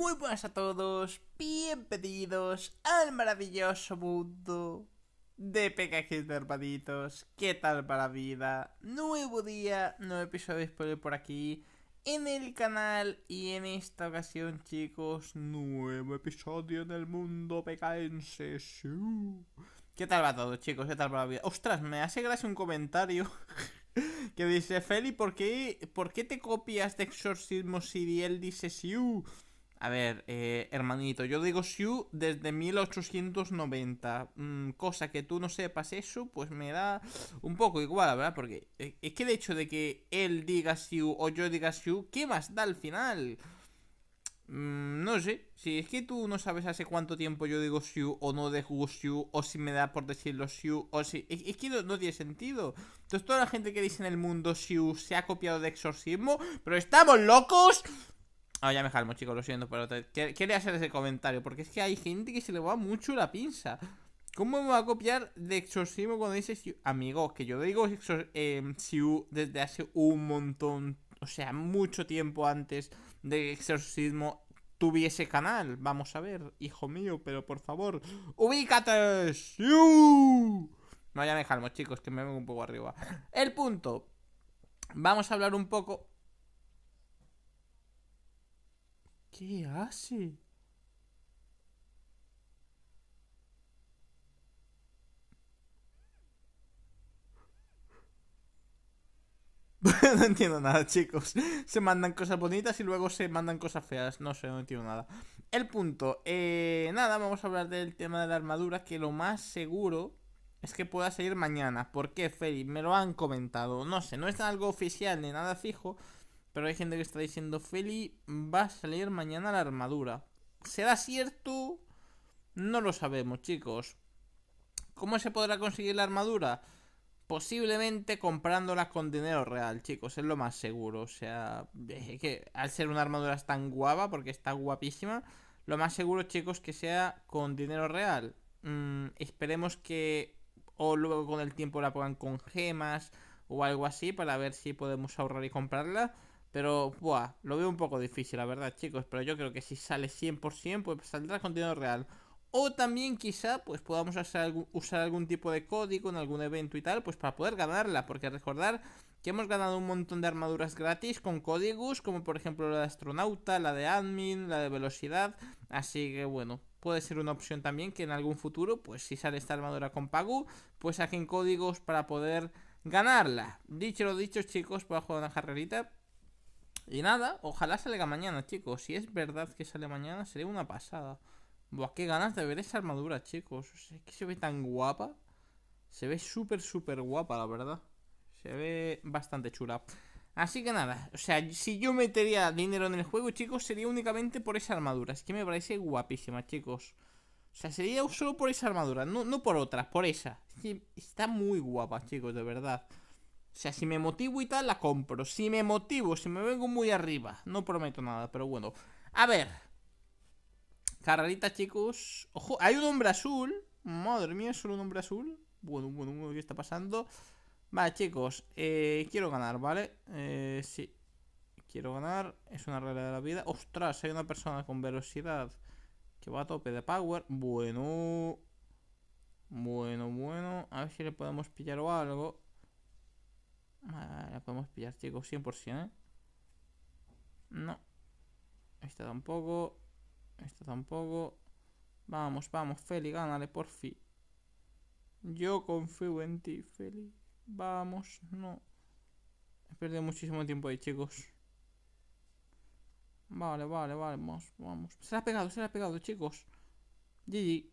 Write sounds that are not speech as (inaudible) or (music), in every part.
Muy buenas a todos, bienvenidos al maravilloso mundo de PKG de ¿Qué tal para vida? Nuevo día, nuevo episodio por aquí en el canal y en esta ocasión, chicos, nuevo episodio en el mundo pecaense. ¿Qué tal va todo, chicos? ¿Qué tal para la vida? Ostras, me hace gracia un comentario. (laughs) que dice, Feli, ¿por qué, ¿por qué te copias de Exorcismo si dice, sí? Uh, a ver, eh, hermanito, yo digo Siu desde 1890. Mm, cosa que tú no sepas eso, pues me da un poco igual, ¿verdad? Porque eh, es que el hecho de que él diga Siu o yo diga Siu, ¿qué más da al final? Mm, no sé, si es que tú no sabes hace cuánto tiempo yo digo Siu o no digo Siu o si me da por decirlo Siu o si... Es, que no, tiene sentido. Entonces toda la gente que dice en el mundo Siu se ha copiado de exorcismo, pero estamos locos. No, ah, ya me calmo, chicos, lo siento, pero ¿quiere quería hacer ese comentario, porque es que hay gente que se le va mucho la pinza. ¿Cómo me va a copiar de exorcismo cuando dice Amigo, que yo digo exorcismo em, desde hace un montón, o sea, mucho tiempo antes de exorcismo tuviese canal. Vamos a ver, hijo mío, pero por favor, ubícate, No, ya me calmo, chicos, que me vengo un poco arriba. El punto. Vamos a hablar un poco ¿Qué hace? (laughs) no entiendo nada, chicos. Se mandan cosas bonitas y luego se mandan cosas feas. No sé, no entiendo nada. El punto. Eh, nada, vamos a hablar del tema de la armadura, que lo más seguro es que pueda salir mañana. ¿Por qué, Feli? Me lo han comentado. No sé, no es algo oficial ni nada fijo, pero hay gente que está diciendo, Feli, va a salir mañana la armadura. ¿Será cierto? No lo sabemos, chicos. ¿Cómo se podrá conseguir la armadura? Posiblemente comprándola con dinero real, chicos, es lo más seguro. O sea, que al ser una armadura tan guapa, porque está guapísima, lo más seguro, chicos, que sea con dinero real. Mm, esperemos que o luego con el tiempo la pongan con gemas o algo así para ver si podemos ahorrar y comprarla. Pero, buah, lo veo un poco difícil, la verdad, chicos. Pero yo creo que si sale 100%, pues saldrá contenido real. O también quizá, pues podamos usar algún tipo de código en algún evento y tal, pues para poder ganarla. Porque recordar que hemos ganado un montón de armaduras gratis con códigos, como por ejemplo la de astronauta, la de admin, la de velocidad. Así que bueno, puede ser una opción también que en algún futuro, pues si sale esta armadura con pago, pues saquen códigos para poder ganarla. Dicho lo dicho, chicos, a jugar una jarrerita y nada, ojalá salga mañana, chicos. Si es verdad que sale mañana, sería una pasada. Buah, qué ganas de ver esa armadura, chicos. es que se ve tan guapa. Se ve súper, súper guapa, la verdad. Se ve bastante chula. Así que nada, o sea, si yo metería dinero en el juego, chicos, sería únicamente por esa armadura. Es que me parece guapísima, chicos. O sea, sería solo por esa armadura, no, por otras, por esa. está muy guapa, chicos, de verdad. O sea, si me motivo y tal, la compro. Si me motivo, si me vengo muy arriba. No prometo nada, pero bueno. A ver. Carrerita, chicos. Ojo, hay un hombre azul. Madre mía, solo un hombre azul. Bueno, bueno, bueno, ¿qué está pasando? Vale, chicos. Eh, quiero ganar, ¿vale? Eh, sí. Quiero ganar. Es una regla de la vida. Ostras, hay una persona con velocidad que va a tope de power. Bueno. Bueno, bueno. A ver si le podemos pillar o algo. Ah, la podemos pillar, chicos, 100%, ¿eh? No. Esta tampoco. Esta tampoco. Vamos, vamos, Feli, gánale, porfi. Yo confío en ti, Feli. Vamos, no. He perdido muchísimo tiempo ahí, chicos. Vale, vale, vale, vamos, vamos. Se ha pegado, se ha pegado, chicos. GG.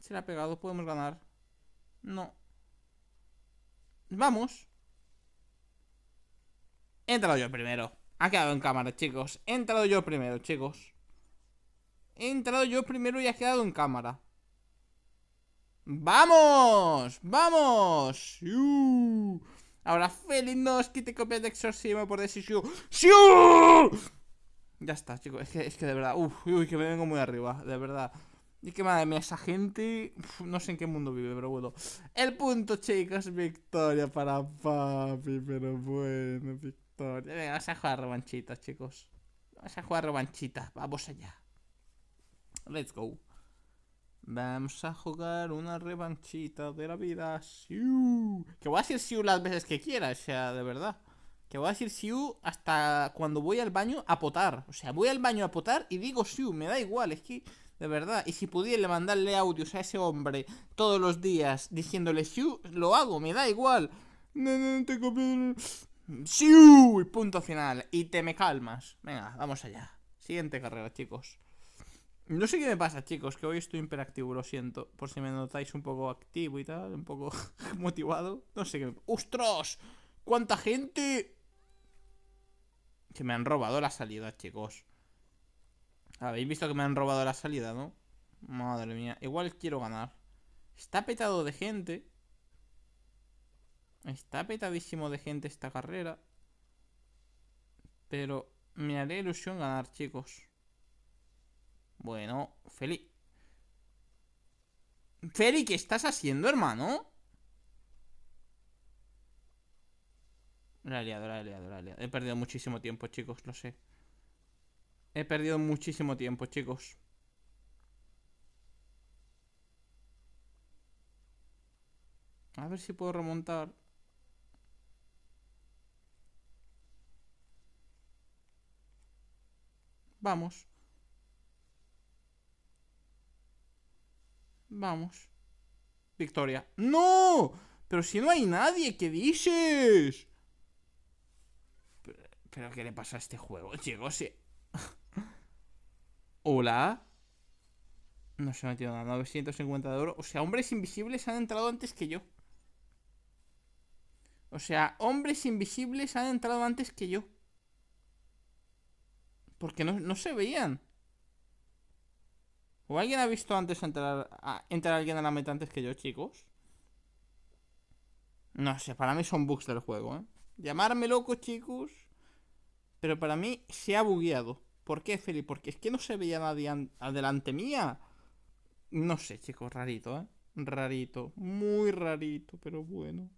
Se ha pegado, podemos ganar. No. Vamos. He entrado yo primero. Ha quedado en cámara, chicos. He entrado yo primero, chicos. He entrado yo primero y ha quedado en cámara. ¡Vamos! ¡Vamos! Ahora felinos que te copias de exorcismo por decisión. ¡Siu! Ya está, chicos. Es que, es que de verdad. Uf, uy, que me vengo muy arriba, de verdad. Y que madre mía, esa gente. no sé en qué mundo vive, pero bueno. El punto, chicos. Victoria para papi, pero bueno. Eh, vamos a jugar revanchitas, chicos. Vamos a jugar revanchitas. Vamos allá. Let's go. Vamos a jugar una revanchita de la vida. Siu. Que voy a decir Siu las veces que quiera, o sea, de verdad. Que voy a decir Siu hasta cuando voy al baño a potar. O sea, voy al baño a potar y digo Siu, me da igual, es que... De verdad, y si pudiera mandarle audios a ese hombre todos los días diciéndole Siu, lo hago, me da igual. No, no, no tengo miedo. ¡Siu! Punto final. Y te me calmas. Venga, vamos allá. Siguiente carrera, chicos. No sé qué me pasa, chicos, que hoy estoy hiperactivo, lo siento. Por si me notáis un poco activo y tal, un poco (laughs) motivado. No sé qué me... ¡Ostras! ¡Cuánta gente! Que me han robado la salida, chicos. Habéis visto que me han robado la salida, ¿no? Madre mía. Igual quiero ganar. Está petado de gente. Está petadísimo de gente esta carrera. Pero me haré ilusión ganar, chicos. Bueno, Feli. Feli, ¿qué estás haciendo, hermano? La he la la He perdido muchísimo tiempo, chicos, lo sé. He perdido muchísimo tiempo, chicos. A ver si puedo remontar. Vamos. Vamos. Victoria. ¡No! Pero si no hay nadie, ¿qué dices? ¿Pero, qué le pasa a este juego, Llegó (laughs) Hola. No se ha metido nada. 950 de oro. O sea, hombres invisibles han entrado antes que yo. O sea, hombres invisibles han entrado antes que yo. Porque no, no se veían. ¿O alguien ha visto antes entrar, a, entrar alguien a la meta antes que yo, chicos? No sé, para mí son bugs del juego, ¿eh? Llamarme loco, chicos. Pero para mí se ha bugueado. ¿Por qué, Felipe? Porque es que no se veía nadie adelante mía. No sé, chicos, rarito, ¿eh? Rarito, muy rarito, pero bueno.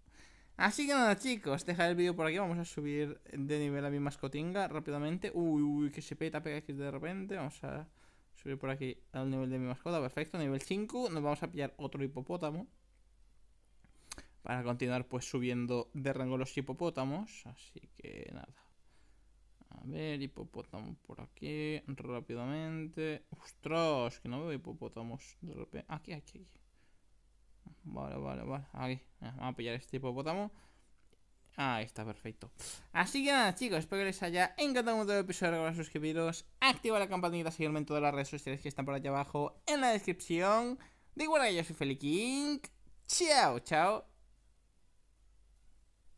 Así que nada chicos, dejad el vídeo por aquí Vamos a subir de nivel a mi mascotinga Rápidamente, uy, uy, que se peta Pega aquí de repente, vamos a subir por aquí Al nivel de mi mascota, perfecto, nivel 5 Nos vamos a pillar otro hipopótamo Para continuar Pues subiendo de rango los hipopótamos Así que nada a ver, hipopótamo por aquí, rápidamente. ¡Ostras! Que no veo hipopótamos de repente. Aquí, aquí, aquí. Vale, vale, vale. Aquí. Vamos a pillar este hipopótamo. Ahí está, perfecto. Así que nada, chicos, espero que les haya encantado mucho el episodio. Recuerda suscribiros, activa la campanita, seguirme en todas las redes sociales que están por allá abajo en la descripción. De igual que yo soy Feli Chao, chao.